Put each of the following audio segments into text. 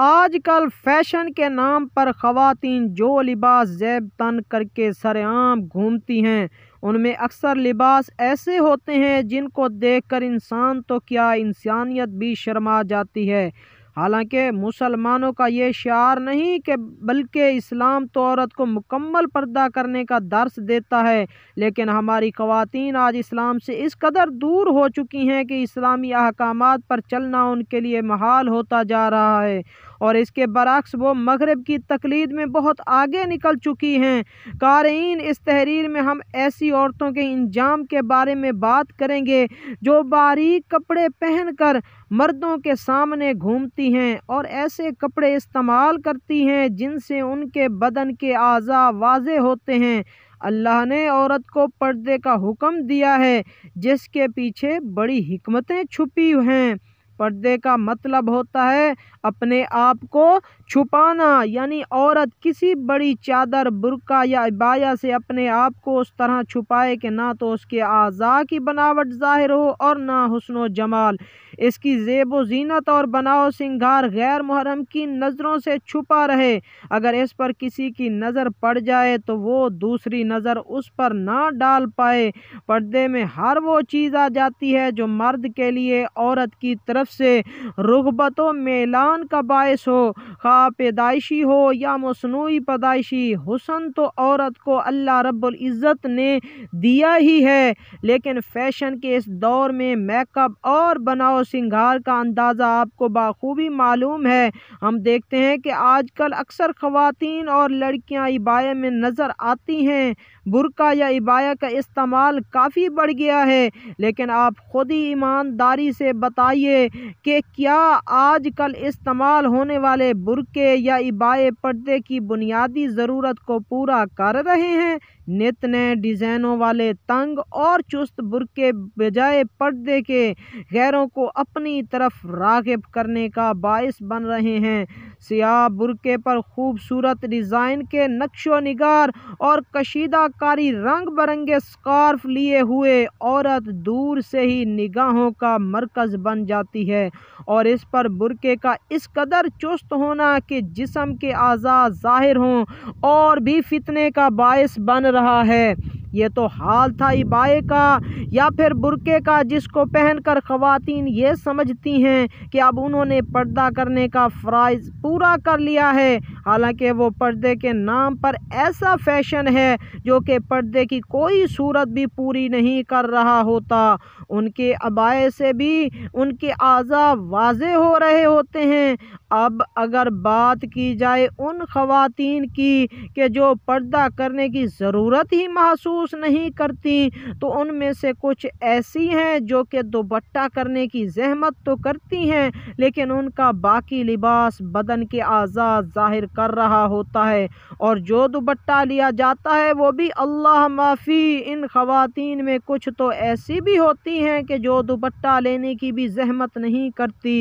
आजकल फैशन के नाम पर खवातीन जो लिबास जैब तन करके सरेआम घूमती हैं उनमें अक्सर लिबास ऐसे होते हैं जिनको देखकर इंसान तो क्या इंसानियत भी शर्मा जाती है हालांकि मुसलमानों का ये शार नहीं कि बल्कि इस्लाम तो औरत को मुकम्मल पर्दा करने का दर्श देता है लेकिन हमारी खवतिन आज इस्लाम से इस कदर दूर हो चुकी हैं कि इस्लामी अहकाम पर चलना उनके लिए महाल होता जा रहा है और इसके बरक्स वो मगरब की तकलीद में बहुत आगे निकल चुकी हैं क़ारीन इस तहरीर में हम ऐसी औरतों के इंजाम के बारे में बात करेंगे जो बारीक कपड़े पहन कर मर्दों के सामने घूमती हैं और ऐसे कपड़े इस्तेमाल करती हैं जिनसे उनके बदन के अज़ा वाज होते हैं अल्लाह ने औरत को पर्दे का हुक्म दिया है जिसके पीछे बड़ी हमतें छुपी हैं पर्दे का मतलब होता है अपने आप को छुपाना यानी औरत किसी बड़ी चादर बुरका या अबाया से अपने आप को उस तरह छुपाए कि ना तो उसके आज़ा की बनावट ज़ाहिर हो और ना हसन जमाल इसकी जेब व जीनत और बनाव सिंगार गैर मुहरम की नज़रों से छुपा रहे अगर इस पर किसी की नज़र पड़ जाए तो वो दूसरी नज़र उस पर ना डाल पाए पर्दे में हर वो चीज़ आ जाती है जो मर्द के लिए औरत की तरफ से रगबत मेलान का बायस हो खा पैदाइशी हो या मसनू पैदाइशी हुसन तो औरत को अल्लाह रब्ज़त ने दिया ही है लेकिन फैशन के इस दौर में मेकअप और बनाओ सिंगार का अंदाज़ा आपको बाखूबी मालूम है हम देखते हैं कि आजकल अक्सर ख़वातीन और लड़कियाँ इबाए में नज़र आती हैं बुरका या इबाया का इस्तेमाल काफ़ी बढ़ गया है लेकिन आप ख़ुद ही ईमानदारी से बताइए कि क्या आजकल इस्तेमाल होने वाले बुरके या इबाए पर्दे की बुनियादी ज़रूरत को पूरा कर रहे हैं नित नए डिज़ाइनों वाले तंग और चुस्त बुर के बजाय पर्दे के गैरों को अपनी तरफ रागब करने का बायस बन रहे हैं सियाह बुरके पर खूबसूरत डिज़ाइन के नक्शो नगार और कशीदाकारी रंग बरंगे स्कार्फ लिए हुए औरत दूर से ही निगाहों का मरकज़ बन जाती है और इस पर बुरके का इस कदर चुस्त होना कि जिसम के आज़ाद ज़ाहिर हों और भी फितने का बायस बन रहा रहा है ये तो हाल था इबाए का या फिर बुरके का जिसको पहनकर खवातीन ये समझती हैं कि अब उन्होंने पर्दा करने का फ़राइज पूरा कर लिया है हालांकि वो पर्दे के नाम पर ऐसा फैशन है जो कि पर्दे की कोई सूरत भी पूरी नहीं कर रहा होता उनके अबाए से भी उनके आज़ा वाजे हो रहे होते हैं अब अगर बात की जाए उन खवतिन की कि जो पर्दा करने की ज़रूरत ही महसूस महसूस नहीं करती तो उनमें से कुछ ऐसी हैं जो कि दुबट्टा करने की जहमत तो करती हैं लेकिन उनका बाकी लिबास बदन के आज़ाद ज़ाहिर कर रहा होता है और जो दुबट्टा लिया जाता है वो भी अल्लाह माफ़ी इन ख़वातीन में कुछ तो ऐसी भी होती हैं कि जो दुबट्टा लेने की भी जहमत नहीं करती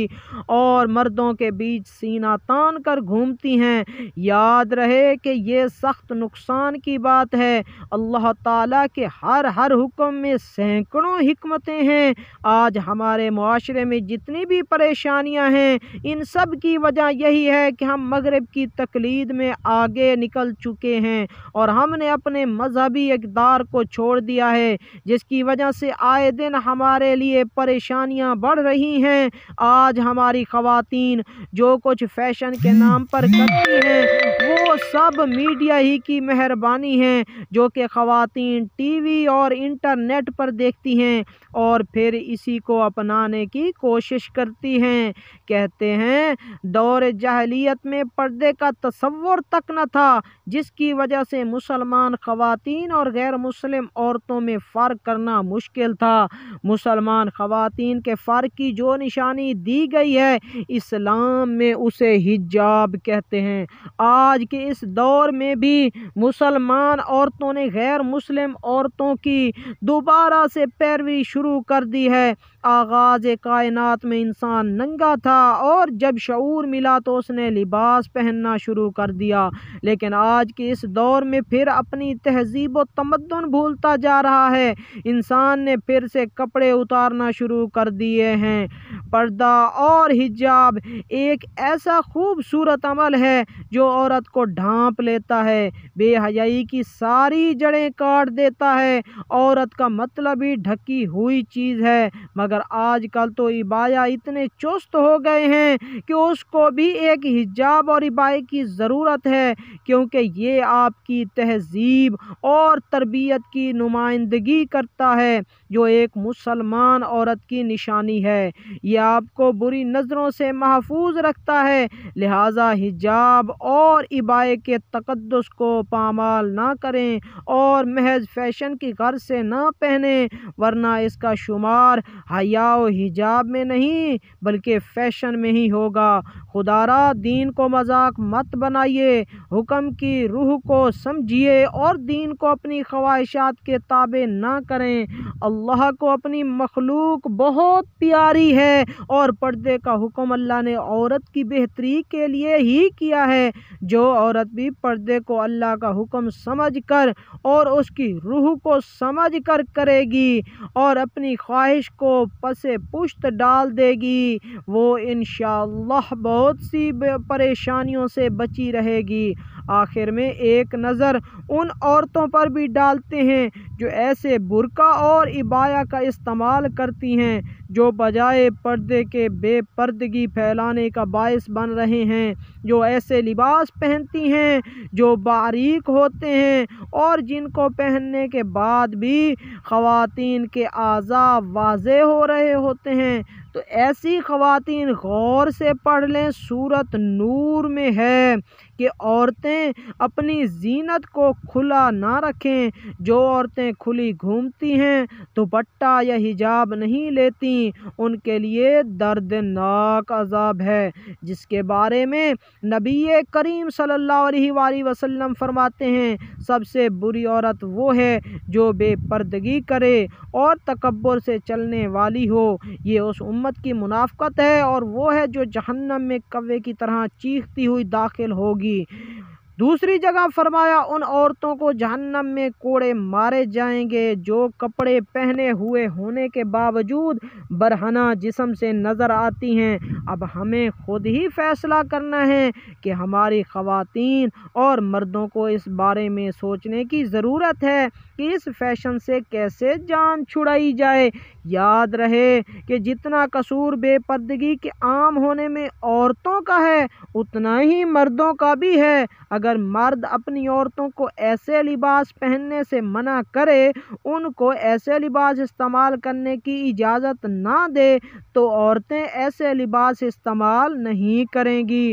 और मर्दों के बीच सीना तान कर घूमती हैं याद रहे कि ये सख्त नुकसान की बात है अल्लाह त ताला के हर हर हुक्म में सैकड़ों हमतें हैं आज हमारे माशरे में जितनी भी परेशानियाँ हैं इन सब की वजह यही है कि हम मगरब की तकलीद में आगे निकल चुके हैं और हमने अपने मजहबी इकदार को छोड़ दिया है जिसकी वजह से आए दिन हमारे लिए परेशानियाँ बढ़ रही हैं आज हमारी खातन जो कुछ फैशन के नाम पर करती हैं वो सब मीडिया ही की मेहरबानी है जो कि खातन हैं टीवी और इंटरनेट पर देखती हैं और फिर इसी को अपनाने की कोशिश करती हैं कहते हैं दौर जहलीत में पर्दे का तस्वुर तक न था जिसकी वजह से मुसलमान ख़वातीन और गैर मुस्लिम औरतों में फ़र्क करना मुश्किल था मुसलमान ख़वातीन के फ़र्क की जो निशानी दी गई है इस्लाम में उसे हिजाब कहते हैं आज के इस दौर में भी मुसलमान औरतों ने गैर मुस्लिम मुस्लिम औरतों की दोबारा से पैरवी शुरू कर दी है आगाज़ कायनात में इंसान नंगा था और जब शूर मिला तो उसने लिबास पहनना शुरू कर दिया लेकिन आज के इस दौर में फिर अपनी तहजीब व तमदन भूलता जा रहा है इंसान ने फिर से कपड़े उतारना शुरू कर दिए हैं पर्दा और हिजाब एक ऐसा खूबसूरत अमल है जो औरत को ढांप लेता है बेहयाई की सारी जड़ें काट देता है औरत का मतलब ही ढकी हुई चीज़ है मगर आजकल तो इबाया इतने चुस्त हो गए हैं कि उसको भी एक हिजाब और इबाए की ज़रूरत है क्योंकि ये आपकी तहजीब और तरबियत की नुमाइंदगी करता है जो एक मुसलमान औरत की निशानी है यह आपको बुरी नज़रों से महफूज रखता है लिहाजा हिजाब और इबाए के तकदस को पामाल ना करें और महज फैशन की गर्ज से ना पहने वरना इसका शुमार हयाओ हिजाब में नहीं बल्कि फ़ैशन में ही होगा खुदारा दीन को मजाक मत बनाइए हुक्म की रूह को समझिए और दीन को अपनी ख्वाहिशात के ताबे ना करें अल्लाह को अपनी मखलूक बहुत प्यारी है और पर्दे का हुक्म अल्लाह ने औरत की बेहतरी के लिए ही किया है जो औरत भी पर्दे को अल्लाह का हुक्म समझकर और उसकी रूह को समझकर करेगी और अपनी ख्वाहिश को पसे पुश्त डाल देगी वो इन बहुत सी परेशानियों से बची रहेगी आखिर में एक नज़र उन औरतों पर भी डालते हैं जो ऐसे बुरका और इबाया का इस्तेमाल करती हैं जो बजाय पर्दे के बेपर्दगी फैलाने का बायस बन रहे हैं जो ऐसे लिबास पहनती हैं जो बारीक होते हैं और जिनको पहनने के बाद भी ख़वातीन के आज़ा वाज हो रहे होते हैं तो ऐसी ख़वातीन गौर से पढ़ लें सूरत नूर में है कि औरतें अपनी जीनत को खुला ना रखें जो औरतें खुली घूमती हैं दुपट्टा बट्टा या हिजाब नहीं लेती उनके लिए दर्दनाक अजाब है जिसके बारे में नबी करीम सल्लल्लाहु अलैहि वसल्लम फरमाते हैं सबसे बुरी औरत वो है जो बेपर्दगी करे और तकबर से चलने वाली हो ये उस उम्म उम्मत की मुनाफ़त है और वो है जो जहन्नम में कवे की तरह चीखती हुई दाखिल होगी दूसरी जगह फरमाया उन औरतों को जहन्नम में कोड़े मारे जाएंगे जो कपड़े पहने हुए होने के बावजूद बरहना जिसम से नज़र आती हैं अब हमें खुद ही फैसला करना है कि हमारी ख़वातीन और मर्दों को इस बारे में सोचने की ज़रूरत है कि इस फैशन से कैसे जान छुड़ाई जाए याद रहे कि जितना कसूर बेपर्दगी के आम होने में औरतों का है उतना ही मर्दों का भी है अगर अगर मर्द अपनी औरतों को ऐसे लिबास पहनने से मना करे उनको ऐसे लिबास इस्तेमाल करने की इजाज़त ना दे तो औरतें ऐसे लिबास इस्तेमाल नहीं करेंगी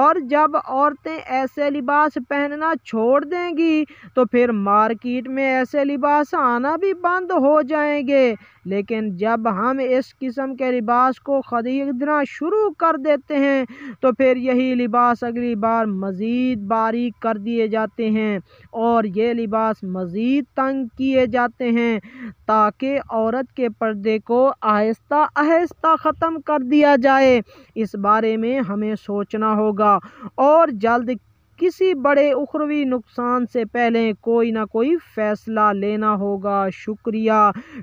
और जब औरतें ऐसे लिबास पहनना छोड़ देंगी तो फिर मार्केट में ऐसे लिबास आना भी बंद हो जाएंगे लेकिन जब हम इस किस्म के लिबास को ख़रीदना शुरू कर देते हैं तो फिर यही लिबास अगली बार मज़ीद बारी बारीक कर दिए जाते हैं और ये लिबास मज़ीद तंग किए जाते हैं ताकि औरत के पर्दे को आहिस्ता आहिस्ता ख़त्म कर दिया जाए इस बारे में हमें सोचना होगा और जल्द किसी बड़े उखरवी नुकसान से पहले कोई ना कोई फ़ैसला लेना होगा शुक्रिया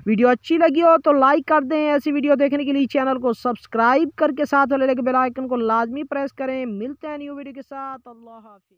वीडियो अच्छी लगी हो तो लाइक कर दें ऐसी वीडियो देखने के लिए चैनल को सब्सक्राइब करके साथ वाले बेल आइकन को लाजमी प्रेस करें मिलते हैं न्यू वीडियो के साथ अल्लाह हाफिज़